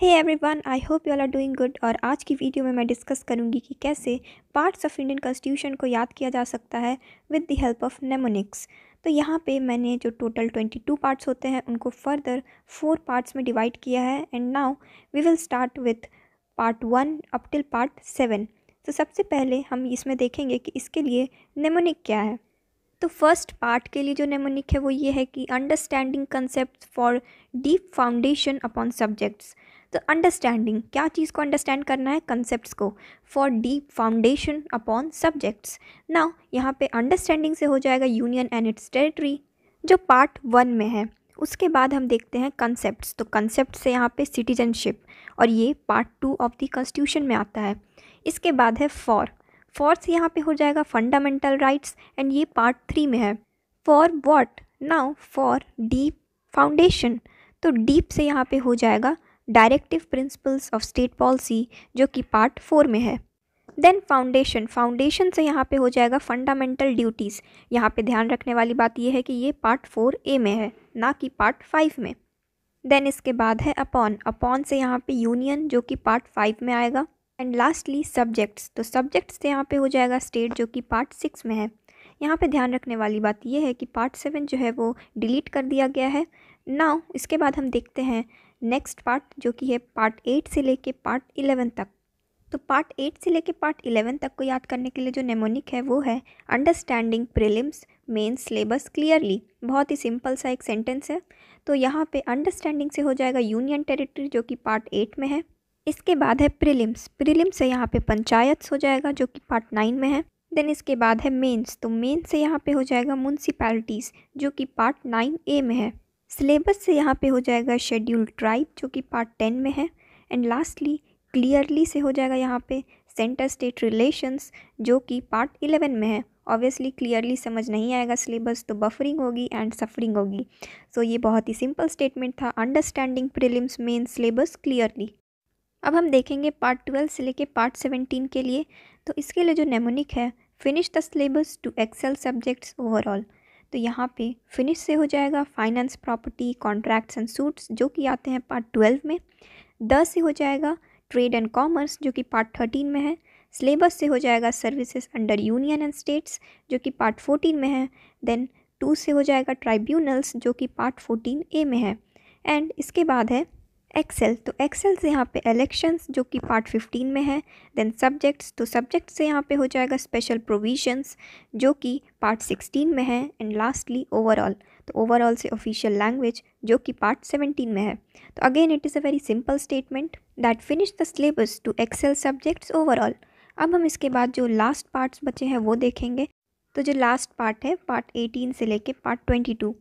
hey one I hope you are doing good और आज की वीडियो में मैं डिस्कस करूंगी कि कैसे पार्ट्स ऑफ इंडियन कॉन्स्टिट्यूशन को याद किया जा सकता है with the help of mnemonics तो यहाँ पे मैंने जो टोटल ट्वेंटी टू पार्ट्स होते हैं उनको फर्दर फोर पार्ट्स में डिवाइड किया है and now we will start with part one up till part seven तो सबसे पहले हम इसमें देखेंगे कि इसके लिए नेमोनिक क्या है तो फर्स्ट पार्ट के लिए जो नेमोनिक है वो ये है कि understanding concept for deep foundation upon subjects तो अंडरस्टैंडिंग क्या चीज़ को अंडरस्टैंड करना है कंसेप्ट को for deep foundation upon subjects now यहाँ पे अंडरस्टैंडिंग से हो जाएगा यूनियन एंड इट्स टेरिटरी जो पार्ट वन में है उसके बाद हम देखते हैं कंसेप्ट्स तो कंसेप्ट से यहाँ पे सिटीजनशिप और ये part two of the constitution में आता है इसके बाद है फॉर फॉर से यहाँ पे हो जाएगा फंडामेंटल राइट्स एंड ये पार्ट थ्री में है for what now for deep foundation तो डीप से यहाँ पे हो जाएगा directive principles of state policy जो कि पार्ट फोर में है देन फाउंडेशन फाउंडेशन से यहाँ पे हो जाएगा फंडामेंटल ड्यूटीज़ यहाँ पे ध्यान रखने वाली बात यह है कि ये पार्ट फोर ए में है ना कि पार्ट फाइव में देन इसके बाद है अपॉन अपॉन से यहाँ पे यूनियन जो कि पार्ट फाइव में आएगा एंड लास्टली सब्जेक्ट्स तो सब्जेक्ट्स से यहाँ पे हो जाएगा स्टेट जो कि पार्ट सिक्स में है यहाँ पे ध्यान रखने वाली बात यह है कि पार्ट सेवन जो है वो डिलीट कर दिया गया है नाउ इसके बाद हम देखते हैं नेक्स्ट पार्ट जो कि है पार्ट एट से लेके पार्ट इलेवन तक तो पार्ट एट से लेके पार्ट इलेवन तक को याद करने के लिए जो नेमोनिक है वो है understanding prelims main syllabus clearly बहुत ही सिंपल सा एक सेंटेंस है तो यहाँ पे अंडरस्टैंडिंग से हो जाएगा यूनियन टेरिटरी जो कि पार्ट एट में है इसके बाद है प्रिलिम्स प्रिलिम्स से यहाँ पे पंचायत हो जाएगा जो कि पार्ट नाइन में है देन इसके बाद है मेन्स तो मेन्स से यहाँ पे हो जाएगा म्यूनसिपैलिटीज़ जो कि पार्ट नाइन ए में है सिलेबस से यहाँ पे हो जाएगा शेड्यूल ट्राइब जो कि पार्ट टेन में है एंड लास्टली क्लियरली से हो जाएगा यहाँ पे सेंटर स्टेट रिलेशंस जो कि पार्ट इलेवन में है ऑब्वियसली क्लियरली समझ नहीं आएगा सिलेबस तो बफरिंग होगी एंड सफरिंग होगी सो so, ये बहुत ही सिंपल स्टेटमेंट था understanding prelims main syllabus clearly अब हम देखेंगे पार्ट ट्वेल्व से लेके पार्ट सेवेंटीन के लिए तो इसके लिए जो नेमोनिक है finish the syllabus to excel subjects overall तो यहाँ पे फिनिश से हो जाएगा finance property contracts and suits जो कि आते हैं पार्ट ट्वेल्व में द से हो जाएगा ट्रेड एंड कॉमर्स जो कि पार्ट थर्टीन में है सिलेबस से हो जाएगा services under union and states जो कि पार्ट फोर्टीन में है देन टू से हो जाएगा ट्राइब्यूनल्स जो कि पार्ट फोर्टीन ए में है एंड इसके बाद है एक्सेल तो एक्सेल से यहाँ पे इलेक्शंस जो कि पार्ट फिफ्टीन में है देन सब्जेक्ट्स तो सब्जेक्ट से यहाँ पे हो जाएगा स्पेशल प्रोविजंस जो कि पार्ट सिक्सटीन में है एंड लास्टली ओवरऑल तो ओवरऑल से ऑफिशियल लैंग्वेज जो कि पार्ट सेवेंटीन में है तो again it is a very simple statement that finish the syllabus to excel subjects overall अब हम इसके बाद जो लास्ट पार्ट्स बचे हैं वो देखेंगे तो जो लास्ट पार्ट है पार्ट एटीन से लेके पार्ट ट्वेंटी टू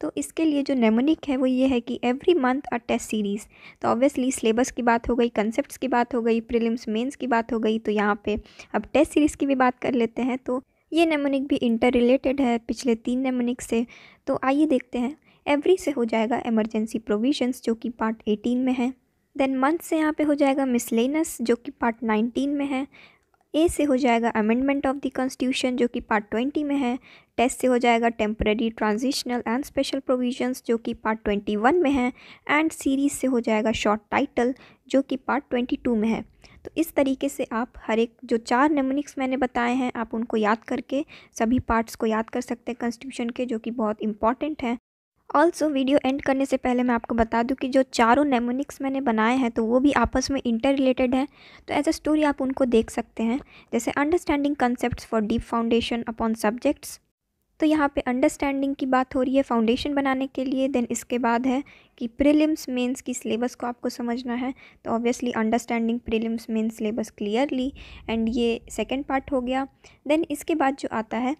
तो इसके लिए जो नेमोनिक है वो ये है कि every month a test series तो ऑब्वियसली सिलेबस की बात हो गई कंसेप्ट की बात हो गई प्रिलिम्स मेन्स की बात हो गई तो यहाँ पे अब टेस्ट सीरीज़ की भी बात कर लेते हैं तो ये नेमोनिक भी इंटर रिलेटेड है पिछले तीन नेमोनिक से तो आइए देखते हैं एवरी से हो जाएगा एमरजेंसी प्रोविजंस जो कि पार्ट एटीन में है देन मंथ से यहाँ पे हो जाएगा मिसलेनस जो कि पार्ट नाइनटीन में है ए से हो जाएगा अमेंडमेंट ऑफ द कॉन्स्टिट्यूशन जो कि पार्ट ट्वेंटी में है टेस्ट से हो जाएगा temporary transitional and special provisions जो कि पार्ट ट्वेंटी वन में है एंड सीरीज़ से हो जाएगा शॉर्ट टाइटल जो कि पार्ट ट्वेंटी टू में है तो इस तरीके से आप हर एक जो चार नेमोनिक्स मैंने बताए हैं आप उनको याद करके सभी पार्ट्स को याद कर सकते हैं कॉन्स्टिट्यूशन के जो कि बहुत इंपॉर्टेंट हैं ऑल्सो वीडियो एंड करने से पहले मैं आपको बता दूं कि जो चारों नेमोनिक्स मैंने बनाए हैं तो वो भी आपस में इंटर रिलेटेड हैं तो एज अ स्टोरी आप उनको देख सकते हैं जैसे understanding concept for deep foundation upon subjects तो यहाँ पे अंडरस्टैंडिंग की बात हो रही है फाउंडेशन बनाने के लिए देन इसके बाद है कि प्रिलिम्स मेंस की सिलेबस को आपको समझना है तो obviously understanding prelims mains syllabus clearly and ये सेकेंड पार्ट हो गया देन इसके बाद जो आता है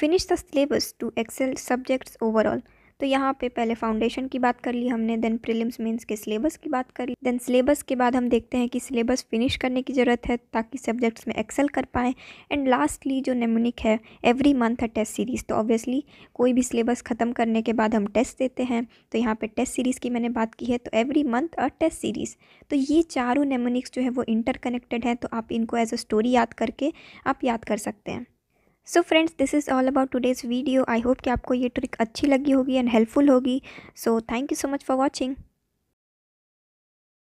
finish the syllabus to excel subjects overall तो यहाँ पे पहले फाउंडेशन की बात कर ली हमने देन प्रीलिम्स मीन्स के सिलेबस की बात कर ली देन सिलेबस के बाद हम देखते हैं कि सिलेबस फिनिश करने की ज़रूरत है ताकि सब्जेक्ट्स में एक्सेल कर पाएँ एंड लास्टली जो नेमोनिक है एवरी मंथ है टेस्ट सीरीज़ तो ऑब्वियसली कोई भी सिलेबस ख़त्म करने के बाद हम टेस्ट देते हैं तो यहाँ पर टेस्ट सीरीज़ की मैंने बात की है तो एवरी मंथ और टेस्ट सीरीज़ तो ये चारों नेमोनिक्स जो है वो इंटरकनेक्टेड हैं तो आप इनको एज अ स्टोरी याद करके आप याद कर सकते हैं so friends this is all about today's video I hope कि आपको ये ट्रिक अच्छी लगी होगी एंड हेल्पफुल होगी so thank you so much for watching